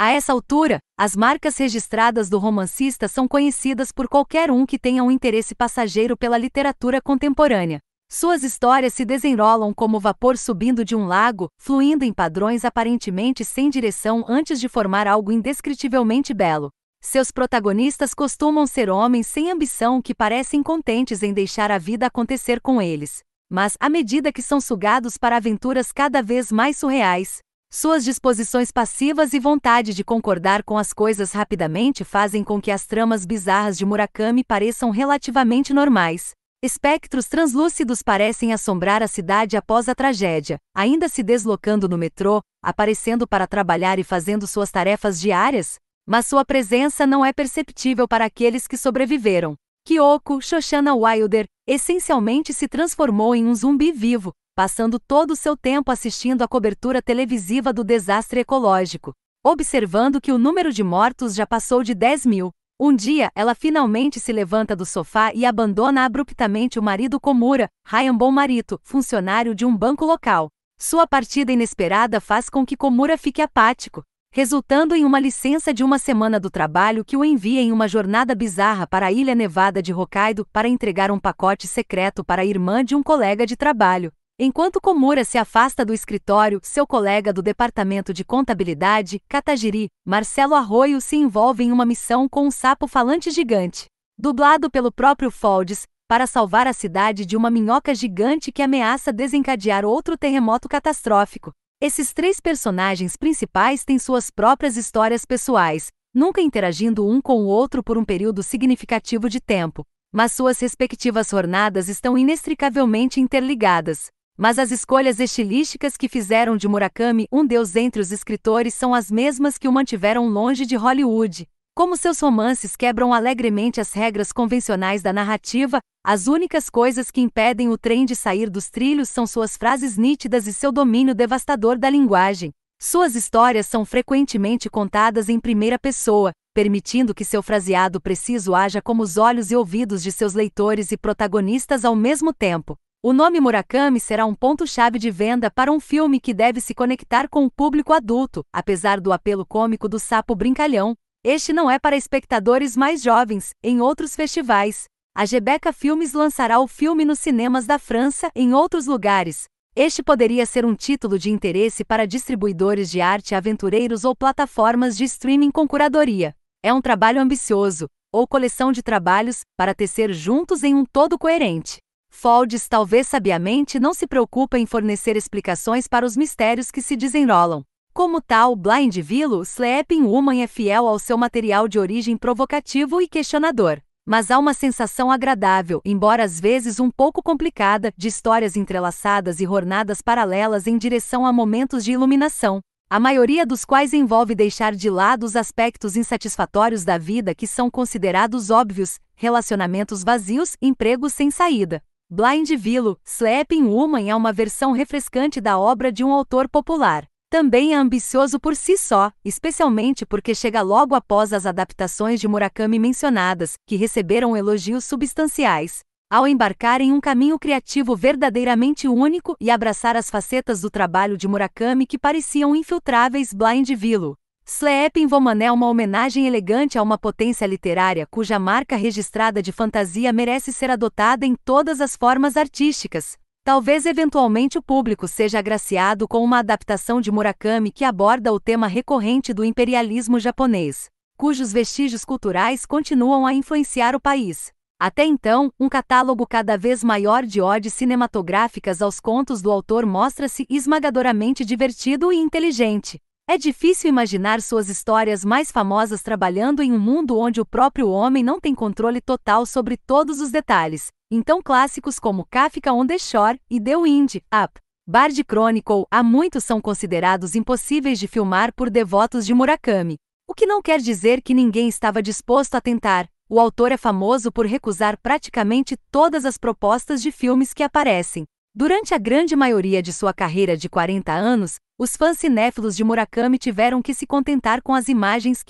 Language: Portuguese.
A essa altura, as marcas registradas do romancista são conhecidas por qualquer um que tenha um interesse passageiro pela literatura contemporânea. Suas histórias se desenrolam como vapor subindo de um lago, fluindo em padrões aparentemente sem direção antes de formar algo indescritivelmente belo. Seus protagonistas costumam ser homens sem ambição que parecem contentes em deixar a vida acontecer com eles. Mas, à medida que são sugados para aventuras cada vez mais surreais, suas disposições passivas e vontade de concordar com as coisas rapidamente fazem com que as tramas bizarras de Murakami pareçam relativamente normais. Espectros translúcidos parecem assombrar a cidade após a tragédia, ainda se deslocando no metrô, aparecendo para trabalhar e fazendo suas tarefas diárias, mas sua presença não é perceptível para aqueles que sobreviveram. Kyoko Shoshana Wilder essencialmente se transformou em um zumbi vivo, passando todo o seu tempo assistindo à cobertura televisiva do desastre ecológico, observando que o número de mortos já passou de 10 mil. Um dia, ela finalmente se levanta do sofá e abandona abruptamente o marido Komura, Ryan Marito, funcionário de um banco local. Sua partida inesperada faz com que Komura fique apático, resultando em uma licença de uma semana do trabalho que o envia em uma jornada bizarra para a ilha nevada de Hokkaido para entregar um pacote secreto para a irmã de um colega de trabalho. Enquanto Komura se afasta do escritório, seu colega do departamento de contabilidade, Katagiri, Marcelo Arroio se envolve em uma missão com um sapo falante gigante. Dublado pelo próprio Foldes, para salvar a cidade de uma minhoca gigante que ameaça desencadear outro terremoto catastrófico. Esses três personagens principais têm suas próprias histórias pessoais, nunca interagindo um com o outro por um período significativo de tempo, mas suas respectivas jornadas estão inextricavelmente interligadas. Mas as escolhas estilísticas que fizeram de Murakami um deus entre os escritores são as mesmas que o mantiveram longe de Hollywood. Como seus romances quebram alegremente as regras convencionais da narrativa, as únicas coisas que impedem o trem de sair dos trilhos são suas frases nítidas e seu domínio devastador da linguagem. Suas histórias são frequentemente contadas em primeira pessoa, permitindo que seu fraseado preciso haja como os olhos e ouvidos de seus leitores e protagonistas ao mesmo tempo. O nome Murakami será um ponto-chave de venda para um filme que deve se conectar com o público adulto, apesar do apelo cômico do sapo brincalhão. Este não é para espectadores mais jovens, em outros festivais. A Gebeca Filmes lançará o filme nos cinemas da França, em outros lugares. Este poderia ser um título de interesse para distribuidores de arte aventureiros ou plataformas de streaming com curadoria. É um trabalho ambicioso, ou coleção de trabalhos, para tecer juntos em um todo coerente. Foldes talvez sabiamente não se preocupa em fornecer explicações para os mistérios que se desenrolam. Como tal, Blind Willow, Sleeping Woman é fiel ao seu material de origem provocativo e questionador. Mas há uma sensação agradável, embora às vezes um pouco complicada, de histórias entrelaçadas e jornadas paralelas em direção a momentos de iluminação a maioria dos quais envolve deixar de lado os aspectos insatisfatórios da vida que são considerados óbvios, relacionamentos vazios, empregos sem saída. Blind Willow, Sleeping Woman é uma versão refrescante da obra de um autor popular. Também é ambicioso por si só, especialmente porque chega logo após as adaptações de Murakami mencionadas, que receberam elogios substanciais. Ao embarcar em um caminho criativo verdadeiramente único e abraçar as facetas do trabalho de Murakami que pareciam infiltráveis, Blind Willow Sleeping Vomané é uma homenagem elegante a uma potência literária cuja marca registrada de fantasia merece ser adotada em todas as formas artísticas. Talvez eventualmente o público seja agraciado com uma adaptação de Murakami que aborda o tema recorrente do imperialismo japonês, cujos vestígios culturais continuam a influenciar o país. Até então, um catálogo cada vez maior de odes cinematográficas aos contos do autor mostra-se esmagadoramente divertido e inteligente. É difícil imaginar suas histórias mais famosas trabalhando em um mundo onde o próprio homem não tem controle total sobre todos os detalhes. Então clássicos como Kafka on the Shore e The Wind Up, Bard Chronicle há muitos são considerados impossíveis de filmar por devotos de Murakami. O que não quer dizer que ninguém estava disposto a tentar. O autor é famoso por recusar praticamente todas as propostas de filmes que aparecem. Durante a grande maioria de sua carreira de 40 anos, os fãs cinéfilos de Murakami tiveram que se contentar com as imagens